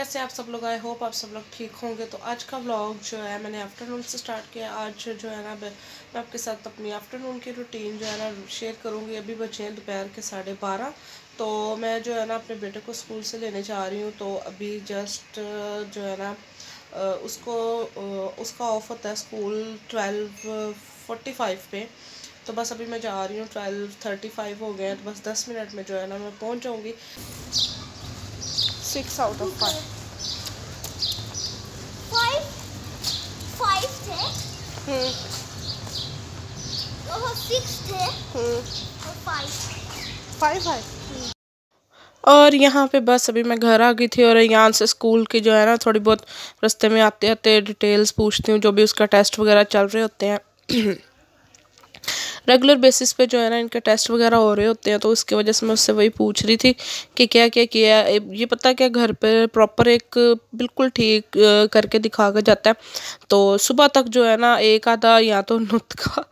कैसे आप सब लोग आई होप आप सब लोग ठीक होंगे तो आज का व्लॉग जो है मैंने आफ्टरनून से स्टार्ट किया आज जो है ना मैं आपके साथ अपनी आफ्टरनून की रूटीन जो है ना शेयर करूँगी अभी बचे हैं दोपहर के साढ़े बारह तो मैं जो है ना अपने बेटे को स्कूल से लेने जा रही हूँ तो अभी जस्ट जो है ना उसको उसका ऑफ होता है स्कूल ट्वेल्व फोर्टी फाइव पे तो बस अभी मैं जा रही हूँ ट्वेल्व थर्टी फाइव हो गए हैं तो बस दस मिनट में जो है ना मैं पहुँच जाऊँगी 6 out of 5. थे हम्म और थे हम्म और और यहाँ पे बस अभी मैं घर आ गई थी और यहाँ से स्कूल की जो है ना थोड़ी बहुत रास्ते में आते आते डिटेल्स पूछती हूँ जो भी उसका टेस्ट वगैरह चल रहे होते हैं रेगुलर बेसिस पे जो है ना इनके टेस्ट वगैरह हो रहे होते हैं तो उसकी वजह से मैं उससे वही पूछ रही थी कि क्या क्या किया ये पता क्या घर पर प्रॉपर एक बिल्कुल ठीक करके दिखा कर जाता है तो सुबह तक जो है ना एक आधा या तो नुतका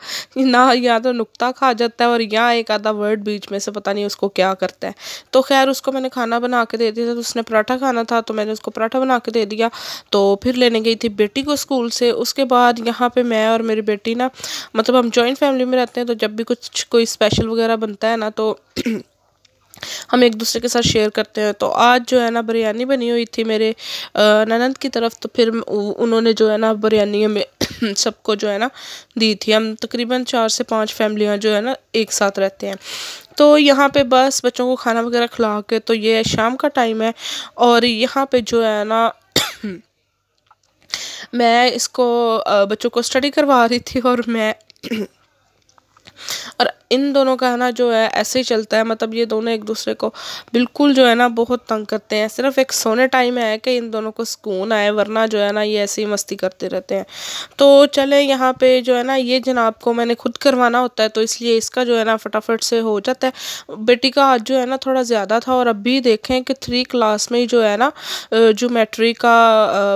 ना या तो नुकता खा जाता है और या एक आधा वर्ड बीच में से पता नहीं उसको क्या करता है तो खैर उसको मैंने खाना बना के दे दिया था तो उसने पराठा खाना था तो मैंने उसको पराठा बना के दे दिया तो फिर लेने गई थी बेटी को स्कूल से उसके बाद यहाँ पर मैं और मेरी बेटी ना मतलब हम जॉइंट फैमिली में रहते हैं हैं तो जब भी कुछ कोई स्पेशल वगैरह बनता है ना तो हम एक दूसरे के साथ शेयर करते हैं तो आज जो है ना बिरयानी बनी हुई थी मेरे ननंद की तरफ तो फिर उन्होंने जो है ना बिरयानी हमें सबको जो है ना दी थी हम तकरीबन चार से पांच फैमिलियाँ जो है ना एक साथ रहते हैं तो यहाँ पे बस बच्चों को खाना वगैरह खिला के तो ये शाम का टाइम है और यहाँ पे जो है ना मैं इसको बच्चों को स्टडी करवा रही थी और मैं और इन दोनों का है ना जो है ऐसे ही चलता है मतलब ये दोनों एक दूसरे को बिल्कुल जो है ना बहुत तंग करते हैं सिर्फ एक सोने टाइम है कि इन दोनों को सुकून आए वरना जो है ना ये ऐसे ही मस्ती करते रहते हैं तो चले यहाँ पे जो है ना ये जनाब को मैंने खुद करवाना होता है तो इसलिए इसका जो है ना फटाफट से हो जाता है बेटी का आज जो है ना थोड़ा ज़्यादा था और अभी देखें कि थ्री क्लास में ही जो है ना जो का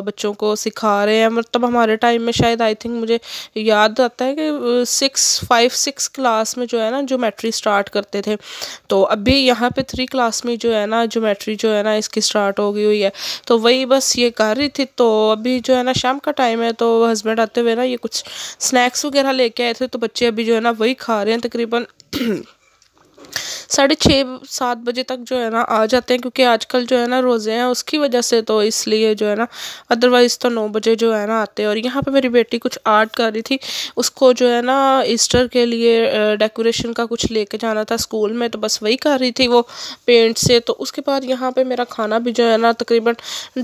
बच्चों को सिखा रहे हैं मतलब हमारे टाइम में शायद आई थिंक मुझे याद आता है कि सिक्स फाइव सिक्स क्लास में जो है ना जोमेट्री स्टार्ट करते थे तो अभी यहाँ पे थ्री क्लास में जो है ना जोमेट्री जो है ना इसकी स्टार्ट हो गई हुई है तो वही बस ये कर रही थी तो अभी जो है ना शाम का टाइम है तो हस्बैंड आते हुए ना ये कुछ स्नैक्स वगैरह लेके आए थे तो बच्चे अभी जो है ना वही खा रहे हैं तकरीबन साढ़े छः सात बजे तक जो है ना आ जाते हैं क्योंकि आजकल जो है ना रोज़े हैं उसकी वजह से तो इसलिए जो है ना अदरवाइज़ तो नौ बजे जो है ना आते हैं और यहाँ पे मेरी बेटी कुछ आर्ट कर रही थी उसको जो है ना ईस्टर के लिए डेकोरेशन का कुछ लेके जाना था स्कूल में तो बस वही कर रही थी वो पेंट से तो उसके बाद यहाँ पर मेरा खाना भी जो है ना तकरीबन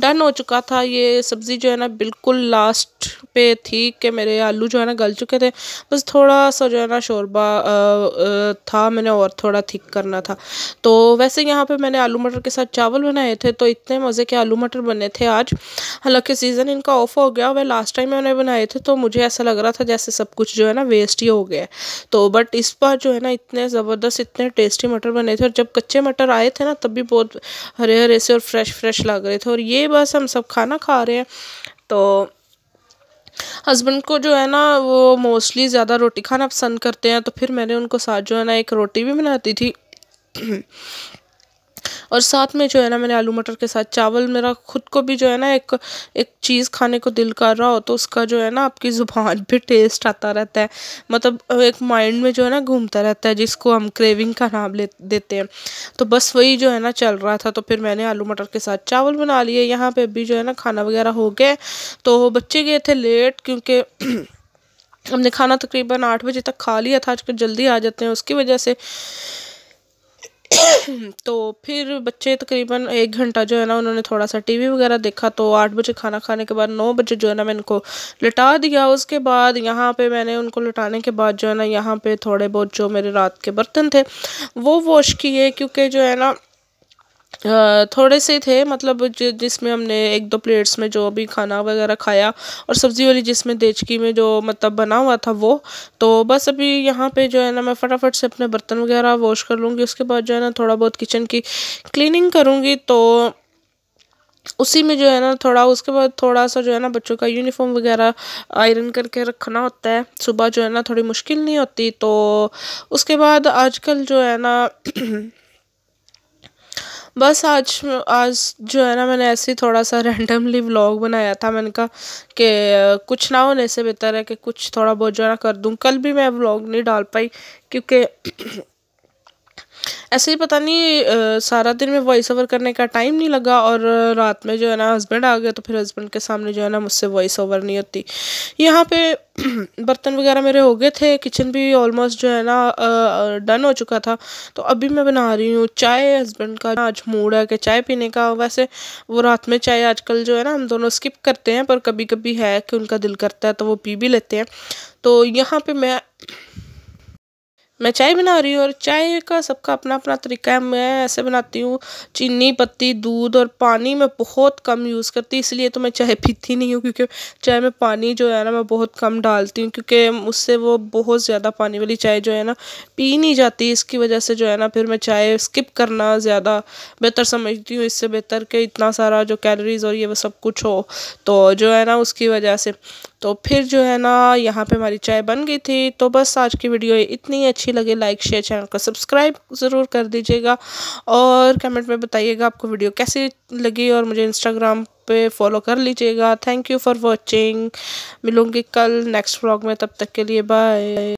डन हो चुका था ये सब्ज़ी जो है ना बिल्कुल लास्ट पे थी कि मेरे आलू जो है ना गल चुके थे बस थोड़ा सा जो है ना शोरबा था मैंने और थोड़ा थिक करना था तो वैसे यहाँ पे मैंने आलू मटर के साथ चावल बनाए थे तो इतने मज़े के आलू मटर बने थे आज हालांकि सीज़न इनका ऑफ हो गया वह लास्ट टाइम मैंने बनाए थे तो मुझे ऐसा लग रहा था जैसे सब कुछ जो है ना वेस्ट ही हो गया तो बट इस बार जो है ना इतने ज़बरदस्त इतने टेस्टी मटर बने थे और जब कच्चे मटर आए थे ना तब भी बहुत हरे हरे से और फ्रेश फ्रेश लग रहे थे और ये बस हम सब खाना खा रहे हैं तो हस्बैंड को जो है ना वो मोस्टली ज़्यादा रोटी खाना पसंद करते हैं तो फिर मैंने उनको साथ जो है ना एक रोटी भी बनाती थी और साथ में जो है ना मैंने आलू मटर के साथ चावल मेरा खुद को भी जो है ना एक एक चीज़ खाने को दिल कर रहा हो तो उसका जो है ना आपकी ज़ुबान भी टेस्ट आता रहता है मतलब एक माइंड में जो है ना घूमता रहता है जिसको हम क्रेविंग का नाम ले देते हैं तो बस वही जो है ना चल रहा था तो फिर मैंने आलू मटर के साथ चावल बना लिए यहाँ पर भी जो है ना खाना वगैरह हो गया तो बच्चे गए थे लेट क्योंकि हमने खाना तकरीबन आठ बजे तक खा लिया था आजकल जल्दी आ जाते हैं उसकी वजह से तो फिर बच्चे तकरीबन एक घंटा जो है ना उन्होंने थोड़ा सा टीवी वगैरह देखा तो आठ बजे खाना खाने के बाद नौ बजे जो है ना मैं इनको लटा दिया उसके बाद यहाँ पे मैंने उनको लटाने के बाद जो है ना यहाँ पे थोड़े बहुत जो मेरे रात के बर्तन थे वो वॉश किए क्योंकि जो है ना थोड़े से थे मतलब जिसमें हमने एक दो प्लेट्स में जो भी खाना वगैरह खाया और सब्ज़ी वाली जिसमें देचकी में जो मतलब बना हुआ था वो तो बस अभी यहाँ पे जो है ना मैं फटाफट से अपने बर्तन वगैरह वॉश कर लूँगी उसके बाद जो है ना थोड़ा बहुत किचन की क्लीनिंग करूँगी तो उसी में जो है ना थोड़ा उसके बाद थोड़ा सा जो है ना बच्चों का यूनिफॉर्म वगैरह आयरन करके रखना होता है सुबह जो है ना थोड़ी मुश्किल नहीं होती तो उसके बाद आजकल जो है ना बस आज आज जो है ना मैंने ऐसे ही थोड़ा सा रैंडमली व्लॉग बनाया था मैंने कहा कि कुछ ना होने से बेहतर है कि कुछ थोड़ा बहुत जो है ना कर दूँ कल भी मैं व्लॉग नहीं डाल पाई क्योंकि ऐसे ही पता नहीं आ, सारा दिन में वॉइस ओवर करने का टाइम नहीं लगा और रात में जो है ना हस्बैंड आ गया तो फिर हस्बैंड के सामने जो है ना मुझसे वॉइस ओवर नहीं होती यहाँ पे बर्तन वगैरह मेरे हो गए थे किचन भी ऑलमोस्ट जो है ना डन हो चुका था तो अभी मैं बना रही हूँ चाय हस्बैंड का आज मूड है कि चाय पीने का वैसे वो रात में चाय आजकल जो है ना हम दोनों स्किप करते हैं पर कभी कभी है कि उनका दिल करता है तो वो पी भी लेते हैं तो यहाँ पर मैं मैं चाय बना रही हूँ और चाय का सबका अपना अपना तरीका है मैं ऐसे बनाती हूँ चीनी पत्ती दूध और पानी मैं बहुत कम यूज़ करती इसलिए तो मैं चाय पीती नहीं हूँ क्योंकि चाय में पानी जो है ना मैं बहुत कम डालती हूँ क्योंकि उससे वो बहुत ज़्यादा पानी वाली चाय जो है ना पी नहीं जाती इसकी वजह से जो है ना फिर मैं चाय स्किप करना ज़्यादा बेहतर समझती हूँ इससे बेहतर कि इतना सारा जो कैलोरीज और ये वो सब कुछ हो तो जो है ना उसकी वजह से तो फिर जो है ना यहाँ पे हमारी चाय बन गई थी तो बस आज की वीडियो इतनी अच्छी लगी लाइक शेयर चैनल को सब्सक्राइब ज़रूर कर दीजिएगा और कमेंट में बताइएगा आपको वीडियो कैसी लगी और मुझे इंस्टाग्राम पे फॉलो कर लीजिएगा थैंक यू फॉर वॉचिंग मिलूँगी कल नेक्स्ट व्लॉग में तब तक के लिए बाय